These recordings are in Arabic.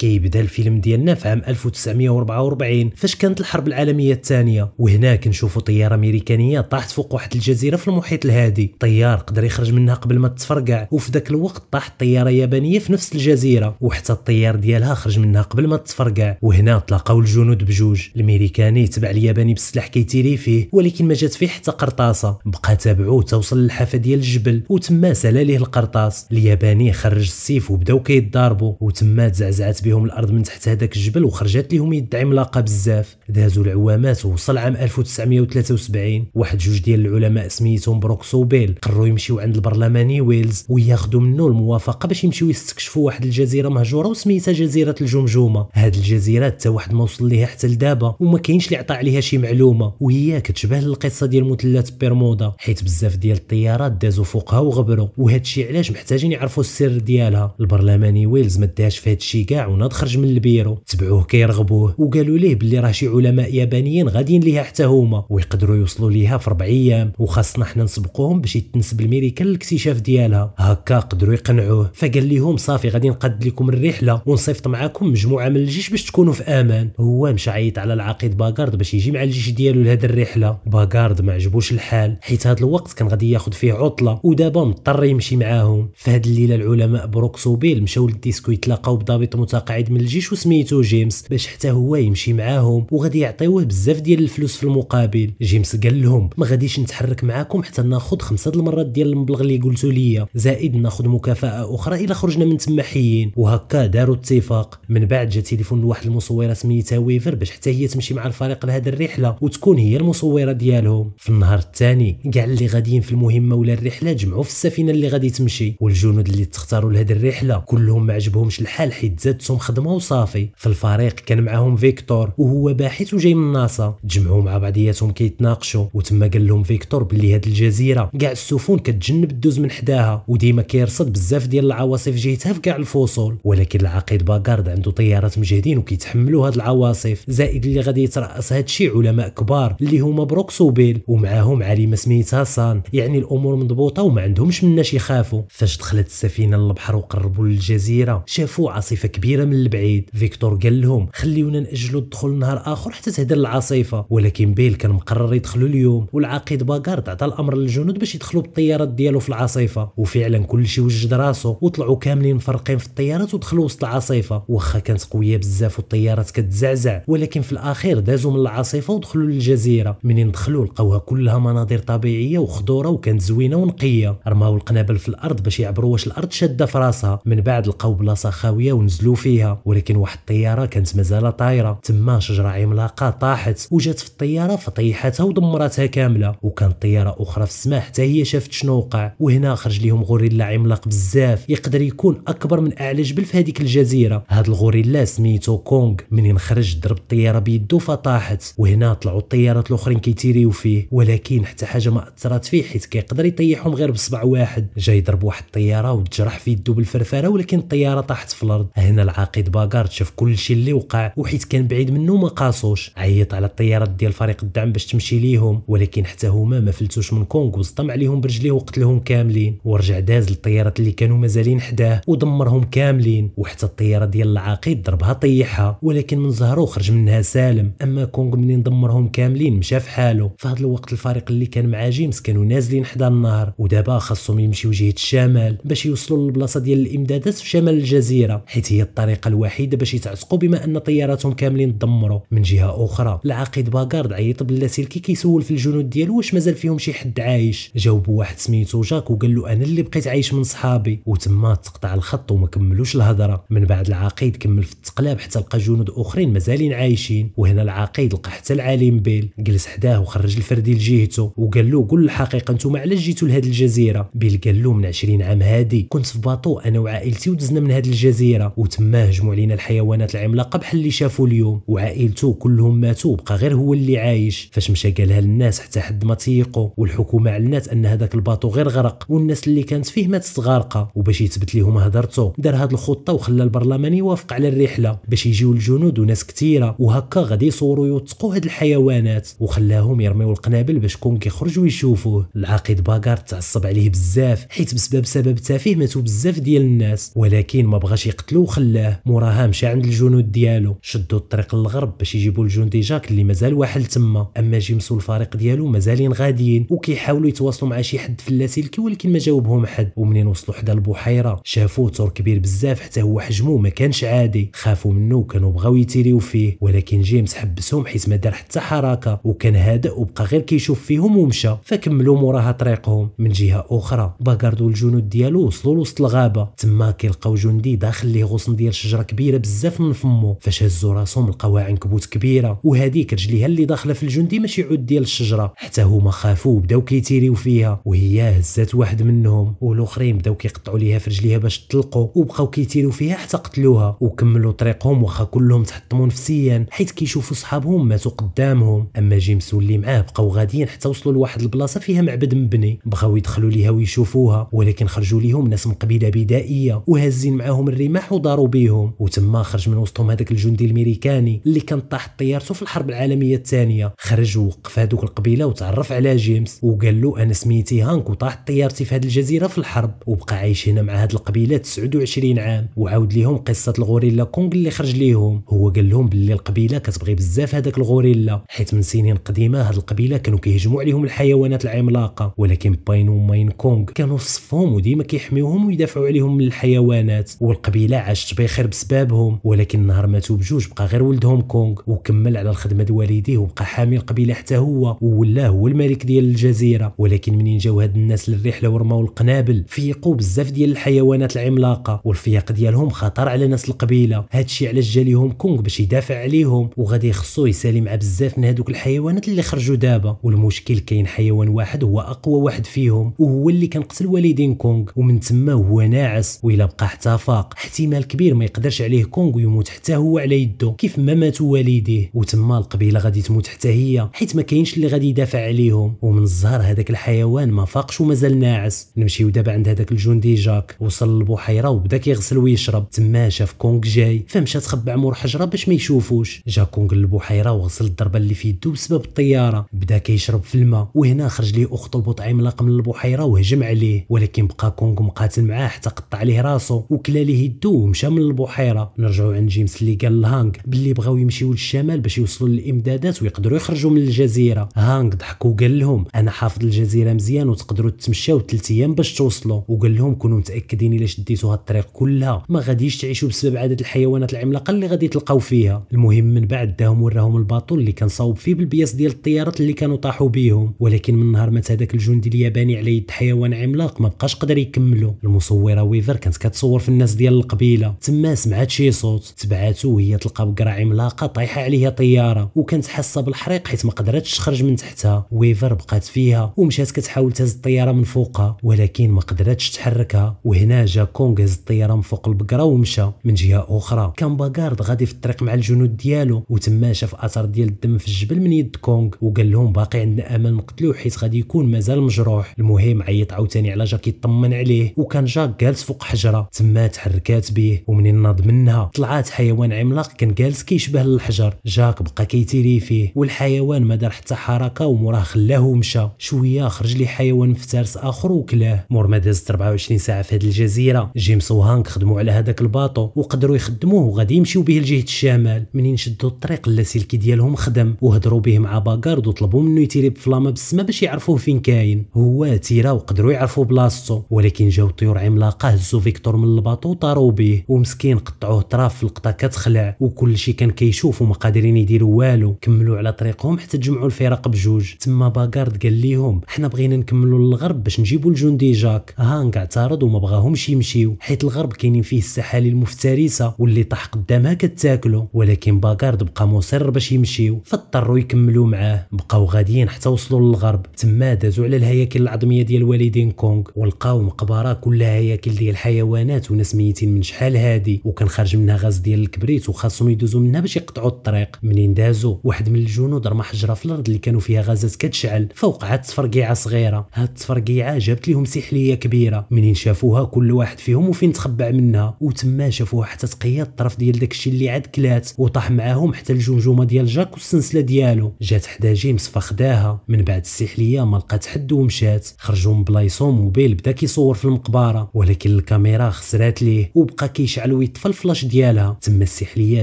كيبدا الفيلم ديالنا في عام 1944 فاش كانت الحرب العالميه الثانيه وهنا كنشوفوا طياره امريكانيه طاحت فوق واحد الجزيره في المحيط الهادي طيار قدر يخرج منها قبل ما تتفرقع وفي ذاك الوقت طاحت طياره يابانيه في نفس الجزيره وحتى الطيار ديالها خرج منها قبل ما تتفرقع وهنا تلاقاو الجنود بجوج الامريكاني تبع الياباني بالسلاح كيتيري فيه ولكن ما جات فيه حتى قرطاسه بقى تابعو توصل للحافه ديال الجبل وتما سلا ليه القرطاس الياباني خرج السيف وبداو كيتضاربوا وتما تزعزعات فيهم الارض من تحت هذاك الجبل وخرجت لهم يد عملاقه بزاف دازوا العوامات ووصل عام 1973 واحد جوج ديال العلماء سميتهم بروكس وبيل قرروا يمشيو عند البرلماني ويلز وياخذوا منه الموافقه باش يمشيو يستكشفوا واحد الجزيره مهجوره وسميتها جزيره الجمجمه هاد الجزيره حتى واحد ما وصل ليها حتى لدابا وما كاينش اللي عطى عليها شي معلومه وهي كتشبه القصه ديال مثلث بيرمودا حيت بزاف ديال الطيارات دازوا فوقها وغبروا وهادشي علاش محتاجين يعرفوا السر ديالها البرلماني ويلز ما داش في هادشي كاع ناض خرج من البيرو تبعوه كيرغبوه وقالوا ليه باللي راه شي علماء يابانيين غاديين ليها حتى هما ويقدروا يوصلوا ليها في ربع ايام وخاصنا حنا نسبقوهم باش يتنسب الميريكان الاكتشاف ديالها هكا قدروا يقنعوه فقال لهم صافي غادي نقاد لكم الرحله ونصيفط معاكم مجموعه من الجيش باش تكونوا في امان هو مشى عيط على العقيد باغارد باش يجي مع الجيش ديالو لهاد الرحله باغارد ما عجبوش الحال حيت هاد الوقت كان غادي ياخذ فيه عطله ودابا مضطر يمشي معاهم فهاد الليله العلماء بروكسوبيل مشاو للديسكو يتلاقاو بضابط متقاعد قاعد من الجيش وسميتو جيمس باش حتى هو يمشي معاهم وغادي يعطيوه بزاف ديال الفلوس في المقابل جيمس قال لهم ما غاديش نتحرك معاكم حتى ناخذ خمسة المرات ديال المبلغ اللي قلتو ليا زائد ناخذ مكافاه اخرى الا خرجنا من تما حيين وهكا داروا اتفاق من بعد جا تليفون لواحد المصوره سميتها ويفر باش حتى هي تمشي مع الفريق لهاد الرحله وتكون هي المصوره ديالهم في النهار الثاني كاع اللي غاديين في المهمه ولا الرحله جمعوا في السفينه اللي غادي تمشي والجنود اللي تختاروا لهاد الرحله كلهم ما عجبهمش الحال حيت زادتهم خدمه وصافي في الفريق كان معاهم فيكتور وهو باحث وجاي من ناسا تجمعوا مع بعضياتهم كيتناقشوا وتما قال لهم فيكتور بلي هاد الجزيره كاع السفن كتجنب تدوز من حداها وديما كيرصد بزاف ديال العواصف جهتها في كاع الفصول ولكن العقيد باكارد عنده طيارات مجهدين وكيتحملوا هاد العواصف زائد اللي غادي يتراس هادشي علماء كبار اللي هما بروكس وبيل ومعاهم عالمه سميتها سان يعني الامور مضبوطه وما عندهمش مناش يخافوا فاش دخلت السفينه للبحر وقربوا للجزيره شافوا عاصفه كبيره كبيره من البعيد فيكتور قال لهم خليونا ناجلوا الدخول نهار اخر حتى تهدر العاصفه ولكن بيل كان مقرر يدخلوا اليوم والعقيد باغارد عطى الامر للجنود باش يدخلوا بالطيارات ديالو في العاصفه وفعلا كلشي وجد راسو وطلعوا كاملين مفرقين في الطيارات ودخلوا وسط العاصفه واخا كانت قويه بزاف والطيارات كتزعزع ولكن في الاخير دازوا من العاصفه ودخلوا للجزيره منين دخلوا لقاوها كلها مناظر طبيعيه وخضوره وكانت زوينه ونقيه رماو القنابل في الارض باش يعبروا واش الارض شاده في راسها من بعد لقاو بلاصه خاويه ونزلوا فيها فيها ولكن واحد الطياره كانت مازال طايره تما شجره عملاقه طاحت وجات في الطياره فطيحتها ودمرتها كامله وكان طياره اخرى في السماء حتى هي شافت شنو وقع وهنا خرج لهم غوريلا عملاق بزاف يقدر يكون اكبر من اعلى جبل في هذيك الجزيره هذا الغوريلا سميتو كونغ منين خرج ضرب الطياره بيدو فطاحت وهنا طلعوا الطيارات الاخرين كيتيريو فيه ولكن حتى حاجه ما اثرت فيه حيت كيقدر يطيحهم غير بصبع واحد جاي يضرب واحد الطياره وتجرح في يدو بالفرفره ولكن الطياره طاحت في الارض هنا العالم عقيد باكار شاف كل شيء اللي وقع وحيت كان بعيد منه ما قاسوش عيط على الطيارات ديال فريق الدعم باش تمشي ليهم ولكن حتى هما ما فلتوش من كونغ صدم عليهم برجليه وقتلهم كاملين ورجع داز للطيارات اللي كانوا مازالين حداه ودمرهم كاملين وحتى الطياره ديال العقيد ضربها طيحها ولكن من زهرو خرج منها سالم اما كونغ منين دمرهم كاملين مشى في حاله في هذا الوقت الفريق اللي كان مع جيمس كانوا نازلين حدا النهر ودابا خاصهم يمشيو جهه الشمال باش يوصلوا للبلاصه ديال الامدادات في شمال الجزيره حيت هي الطريق الطريقه الوحيده باش يتعتقوا بما ان طياراتهم كاملين دمروا من جهه اخرى العقيد باغارد عيط باللاسلكي كيسول في الجنود ديالو واش مازال فيهم شي حد عايش جاوبوا واحد سميتو جاك وقال له انا اللي بقيت عايش من صحابي وتما تقطع الخط وما كملوش الهضره من بعد العقيد كمل في التقلاب حتى لقى جنود اخرين مازالين عايشين وهنا العقيد لقى حتى العالم بيل جلس حداه وخرج الفردي لجهته وقال له قول الحقيقه انتم علاش جيتوا لهذه الجزيره بيل قال له من 20 عام هادي كنت في باطو انا وعائلتي ودزنا من هذه الجزيره وتما ما هجموا علينا الحيوانات العملاقه بحال اللي شافوا اليوم وعائلته كلهم ماتوا بقى غير هو اللي عايش فاش مشى قالها للناس حتى حد ما تيقوا والحكومه علنات ان هذاك الباطو غير غرق والناس اللي كانت فيه ماتت غارقه وباش يثبت لهم هضرته دار هاد الخطه وخلى البرلمان يوافق على الرحله باش يجيو الجنود وناس كثيره وهكا غادي يصوروا يوثقوا هاد الحيوانات وخلاهم يرميو القنابل باش كون كيخرج يشوفوه العقيد باكار تعصب عليه بزاف حيت بسبب سبب تافه ماتوا بزاف ديال الناس ولكن ما بغاش يقتلوه وخلاه معاه موراها مشى عند الجنود ديالو شدوا الطريق للغرب باش يجيبوا الجندي جاك اللي مازال واحد تما اما جيمس والفريق ديالو مازالين غاديين وكيحاولوا يتواصلوا مع شي حد في اللاسلكي ولكن ما جاوبهم حد ومنين وصلوا حدا البحيره شافوه تور كبير بزاف حتى هو حجمه ما كانش عادي خافوا منه وكانوا بغاو يتيريو فيه ولكن جيمس حبسهم حيت ما دار حتى حركه وكان هادئ وبقى غير كيشوف فيهم ومشى فكملوا موراها طريقهم من جهه اخرى باغاردو الجنود ديالو وصلوا لوسط الغابه تما كيلقاو جندي داخل ليه غصن ديال شجره كبيره بزاف من فمو فاش هزو راسهم لقاو عنكبوت كبيره وهذيك رجليها اللي داخله في الجندي ماشي عود ديال الشجره حتى هما خافوا وبداو كيتيريو فيها وهي هزات واحد منهم والاخرين بداو كيقطعوا ليها في رجليها باش تطلقوا وبقاو كيتيريو فيها حتى قتلوها وكملوا طريقهم واخا كلهم تحطموا نفسيا حيت كيشوفوا صحابهم ماتوا قدامهم اما جيمس واللي معاه بقاو غاديين حتى وصلوا لواحد البلاصه فيها معبد مبني بغاو يدخلوا ليها ويشوفوها ولكن خرجوا ليهم ناس من قبيله بدائيه وهازين معاهم الرماح وضاروا بيهم بهم وتما خرج من وسطهم هذاك الجندي الميريكاني اللي كان طاح طيارته في الحرب العالميه الثانيه خرج ووقف هذوك القبيله وتعرف على جيمس وقال له انا سميتي هانك وطاحت طيارتي في هذه الجزيره في الحرب وبقى عايش هنا مع هذه القبيله 29 عام وعاود لهم قصه الغوريلا كونغ اللي خرج ليهم هو قال لهم باللي القبيله كتبغي بزاف هذاك الغوريلا حيت من سنين قديمه هذه القبيله كانوا كيهجموا عليهم الحيوانات العملاقه ولكن باين وماين كونغ كانوا في صفهم وديما كيحميوهم ويدافعوا عليهم من الحيوانات والقبيله عاشت خير بسبابهم ولكن نهار ماتوا بجوج بقى غير ولد هونغ كونغ وكمل على الخدمه ديال والديه وبقى حامي القبيله حتى هو وولا هو الملك ديال الجزيره ولكن منين جاو هاد الناس للرحله ورماو القنابل فيقوا بزاف ديال الحيوانات العملاقه والفياق ديالهم خطر على ناس القبيله هادشي علاش جا ليهم كونغ باش يدافع عليهم وغادي يخصو يسالي مع بزاف من هادوك الحيوانات اللي خرجوا دابا والمشكل كاين حيوان واحد هو اقوى واحد فيهم وهو اللي كان قتل والدين كونغ ومن تما هو ناعس وإلا بقى حتى فاق احتمال كبير ما يقدرش عليه كونغ يموت حتى هو على يده كيف ما ماتوا والديه وتما القبيله غادي تموت حتى هي حيت ما كاينش اللي غادي يدافع عليهم ومن الزهر هذاك الحيوان ما فاقش ومازال ناعس نمشيو دابا عند هذاك الجندي جاك وصل للبحيره وبدا كيغسل ويشرب تما شاف كونغ جاي فمشى تخبع مور حجره باش ما يشوفوش جا كونغ للبحيره وغسل الضربه اللي في يده بسبب الطياره بدا كيشرب في الماء وهنا خرج ليه اخطبوط عملاق من البحيره وهجم عليه ولكن بقى كونغ مقاتل معاه حتى قطع ليه راسه وكلا ليه يده ومشى من البحيره نرجعوا عند جيمس اللي قال لهانغ باللي بغاو يمشيو للشمال باش يوصلوا للامدادات ويقدروا يخرجوا من الجزيره هانغ ضحك وقال لهم انا حافظ الجزيره مزيان وتقدروا تمشاو 3 ايام باش توصلوا وقال لهم كونوا متاكدين الا شديتوا هاد الطريق كلها ما غاديش تعيشوا بسبب عدد الحيوانات العملاقه اللي غادي تلقاو فيها المهم من بعد داهم وراهم الباطو اللي كان صاوب فيه بالبياس ديال الطيارات اللي كانوا طاحوا بيهم ولكن من نهار مات هذاك الجندي الياباني على يد حيوان عملاق ما بقاش قدر يكملوا المصوره ويفر كانت كتصور في الناس ديال القبيله تما تما سمعت شي صوت تبعاتو وهي تلقى بقرع عملاقه طايحه عليها طياره وكانت حاسه بالحريق حيت ما قدرتش تخرج من تحتها ويفر بقات فيها ومشات كتحاول تهز الطياره من فوقها ولكن ما قدرتش تحركها وهنا جا كونغ هز الطياره من فوق البقره ومشى من جهه اخرى كان باغارد غادي في الطريق مع الجنود ديالو وتما شاف اثر ديال الدم في الجبل من يد كونغ وقال لهم باقي عندنا امل نقتلوه حيت غادي يكون مازال مجروح المهم عيط عاوتاني على جاك يطمن عليه وكان جاك جالس فوق حجره تما تحركات به ومن اللي ناض منها طلعات حيوان عملاق كان جالس كيشبه للحجر جاك بقى كيتيري فيه والحيوان ما دار حتى حركه وموراه خلاه ومشى شويه خرج لي حيوان مفترس اخر وكلاه مور ما دازت 24 ساعه في هذه الجزيره جيمس وهانك خدموا على هذاك الباطو وقدروا يخدموه وغادي يمشيو به لجهه الشمال منين شدوا الطريق اللاسلكي ديالهم خدم وهضروا به مع باكارد وطلبوا منه يتيري بفلاما بالسما باش يعرفوه فين كاين هو تيرا وقدروا يعرفوا بلاصتو ولكن جاو طيور عملاقه هزوا فيكتور من الباطو وطاروا به ومسك مسكين قطعوه طراف في القطه كتخلع وكل شيء كان كيشوف وما قادرين يديروا والو كملوا على طريقهم حتى تجمعوا الفرق بجوج تما باغارد قال ليهم حنا بغينا نكملوا للغرب باش نجيبوا الجندي جاك هانغ اعترض وما بغاهمش يمشيو حيت الغرب كاينين فيه السحالي المفترسه واللي طاح قدامها كتاكلو ولكن باغارد بقى مصر باش يمشيو فاضطروا يكملوا معاه بقاو غاديين حتى وصلوا للغرب تما دازوا على الهياكل العظميه ديال والدين كونغ ولقاو مقبره كلها هياكل ديال الحيوانات وناس ميتين من شحال هادي هادي وكان خارج منها غاز ديال الكبريت وخاصهم يدوزوا منها باش يقطعوا الطريق منين دازوا واحد من الجنود رمى حجره في الارض اللي كانوا فيها غازات كتشعل فوقعت تفرقيعه صغيره هاد التفرقيعه جابت لهم سحليه كبيره منين شافوها كل واحد فيهم وفين تخبع منها وتما شافوها حتى تقيا الطرف ديال داكشي اللي عاد كلات وطاح معاهم حتى الجمجمه ديال جاك والسلسله ديالو جات حدا جيمس فخداها من بعد السحليه ما لقات حد ومشات خرجوا من بلايصهم موبيل بدا كيصور في المقبره ولكن الكاميرا خسرات ليه وبقى كيشعل دويت الفلاش ديالها تما السحليه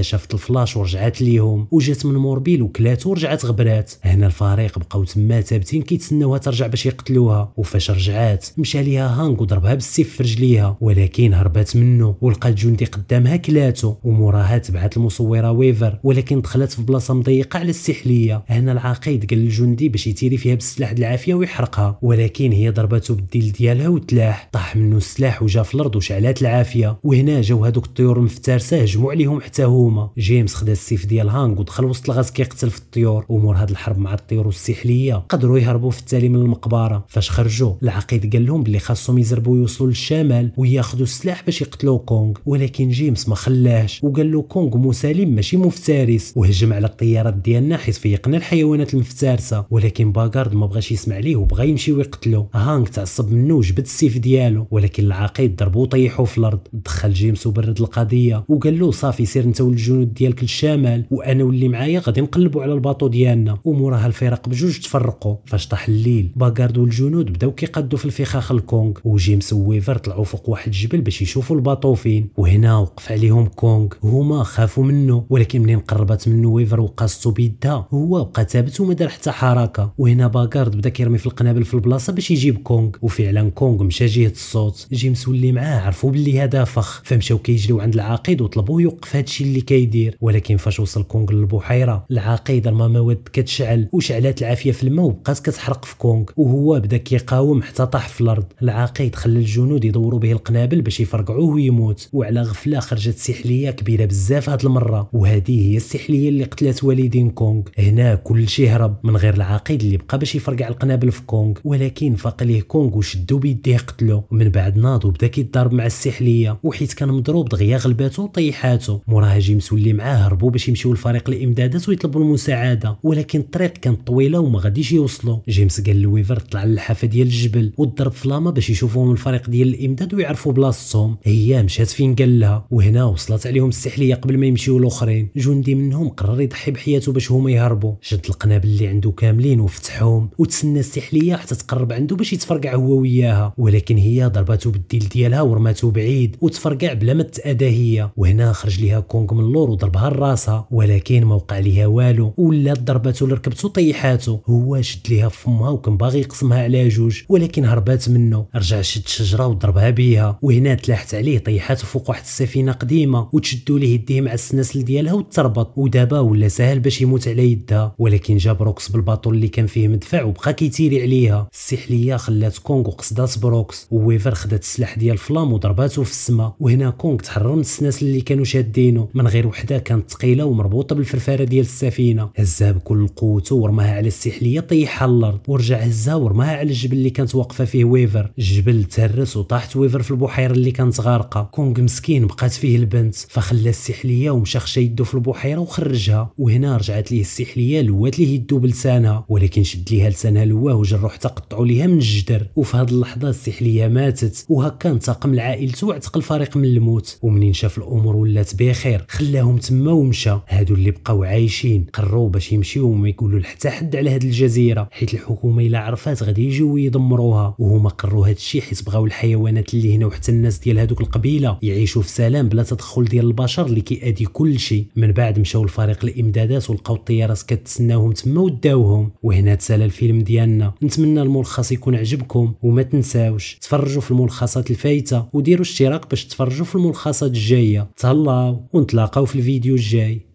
شافت الفلاش ورجعات ليهم وجات من موربيل وكلاتو ورجعت غبرات هنا الفريق بقاو تما ثابتين كيتسناوها ترجع باش يقتلوها وفاش رجعات مشى ليها هانغ وضربها بالسيف في رجليها ولكن هربات منه ولقات جندي قدامها كلاتو وموراها تبعت المصوره ويفر ولكن دخلت في بلاصه مضيقه على السحليه هنا العقيد قال للجندي باش يتيري فيها بالسلاح العافيه ويحرقها ولكن هي ضربته بالديل ديالها وتلاح طاح منه السلاح وجا في الارض وشعلات العافيه وهنا جاو هذوك الطيور المفترسه هجموا عليهم حتى هما جيمس خدا السيف ديال هانغ ودخل وسط الغاز كيقتل في الطيور ومور هاد الحرب مع الطيور السحليه قدروا يهربوا في التالي من المقبره فاش خرجوا العقيد قال لهم بلي خاصهم يزربوا يوصلوا للشمال وياخذوا السلاح باش يقتلوا كونغ ولكن جيمس ما خلاهش وقال له كونغ مسالم ماشي مفترس وهجم على الطيارات ديالنا حيث فيقنا الحيوانات المفترسه ولكن باغارد ما بغاش يسمع ليه وبغى يمشي ويقتلو هانغ تعصب منه وجبد السيف ديالو ولكن العقيد ضربو وطيحو في الارض دخل جيمس وبر على هذه القضيه وقال له صافي سير انت والجنود ديالك للشمال وانا واللي معايا غادي نقلبوا على الباطو ديالنا وموراها الفرق بجوج تفرقوا فاش طاح الليل باغارد والجنود بداو كيقادوا في الفخاخ الكونغ وجيمس ويفر طلعوا فوق واحد الجبل باش يشوفوا الباطو فين وهنا وقف عليهم كونغ هما خافوا منه ولكن منين قربت منه ويفر وقاصته بيدها هو بقى ثابت وما دار حتى حركه وهنا باغارد بدا كيرمي في القنابل في البلاصه باش يجيب كونغ وفعلا كونغ مشى جهه الصوت جيمس واللي معاه عرفوا باللي هذا فخ فمشاو كي يجريو عند العقيد وطلبوه يوقف هادشي اللي كيدير ولكن فاش وصل كونغ للبحيره العقيد رمى مواد كتشعل وشعلات العافيه في الماء وبقات كتحرق في كونغ وهو بدا كيقاوم حتى طاح في الارض العقيد خلى الجنود يدوروا به القنابل باش يفرقعوه ويموت وعلى غفله خرجت سحليه كبيره بزاف هاد المره وهذه هي السحليه اللي قتلت والدين كونغ هنا كل شيء هرب من غير العقيد اللي بقى باش يفرقع القنابل في كونغ ولكن فاق ليه كونغ وشدو بيديه قتلو من بعد ناض وبدا كيضرب مع السحليه وحيت كان مضروب دغيا غلباتو طيحاتو موراها جيمس واللي معاه هربوا باش يمشيو لفريق الامدادات ويطلبوا المساعده ولكن الطريق كانت طويله وما غاديش يوصلوا جيمس قال لويفر طلع للحافه ديال الجبل وضرب فلاما باش يشوفوهم الفريق ديال الامداد ويعرفوا بلاصتهم هي مشات فين قال لها وهنا وصلت عليهم السحليه قبل ما يمشيو الاخرين جندي منهم قرر يضحي بحياته باش هما يهربوا شد القنابل اللي عنده كاملين وفتحهم وتسنى السحليه حتى تقرب عنده باش يتفرقع هو وياها ولكن هي ضربته بالديل ديالها ورماته بعيد وتفرقع بلا ما كانت هي وهنا خرج لها كونغ من اللور وضربها راسها ولكن ما وقع لها والو ولات ضربته اللي ركبته طيحاته هو شد لها فمها وكان باغي يقسمها على جوج ولكن هربات منه رجع شد شجره وضربها بيها وهنا تلاحت عليه طيحاته فوق واحد السفينه قديمه وتشدوا ليه يديه مع السناسل ديالها وتربط ودابا ولا سهل باش يموت على يدها ولكن جاب روكس بالباطول اللي كان فيه مدفع وبقى كيتيري عليها السحليه خلات كونغ وقصدات بروكس وويفر خدات السلاح ديال فلام وضرباته في السماء وهنا كونغ تحرر من السناسل اللي كانوا شادينه من غير وحده كانت ثقيله ومربوطه بالفرفاره ديال السفينه هزها بكل قوته ورماها على السحليه طيحها الارض ورجع هزها ورماها على الجبل اللي كانت واقفه فيه ويفر الجبل تهرس وطاحت ويفر في البحيره اللي كانت غارقه كونغ مسكين بقات فيه البنت فخلى السحليه ومشى خشى يدو في البحيره وخرجها وهنا رجعت ليه السحليه لوات ليه يدو بلسانها ولكن شد ليها لسانها لواه وجرو حتى قطعوا ليها من الجدر وفي هذه اللحظه السحليه ماتت وهكا انتقم لعائلته واعتقل الفريق من الموت ومنين شاف الامور ولات بخير خلاهم تما ومشى هادو اللي بقاو عايشين قرروا باش يمشيو وما يقولوا لحتى حد على هاد الجزيره حيت الحكومه الا عرفات غادي يجيو ويدمروها وهما قرروا هاد الشيء حيت بغاو الحيوانات اللي هنا وحتى الناس ديال هادوك القبيله يعيشوا في سلام بلا تدخل ديال البشر اللي كيأدي كل شيء من بعد مشاو لفريق الامدادات ولقاو الطيارات كتسناوهم تما وداوهم وهنا تسالى الفيلم ديالنا نتمنى الملخص يكون عجبكم وما تنساوش تفرجوا في الملخصات الفايته وديروا اشتراك باش تفرجوا في الملخص الملخصات الجايه تهلاو ونتلاقاو في الفيديو الجاي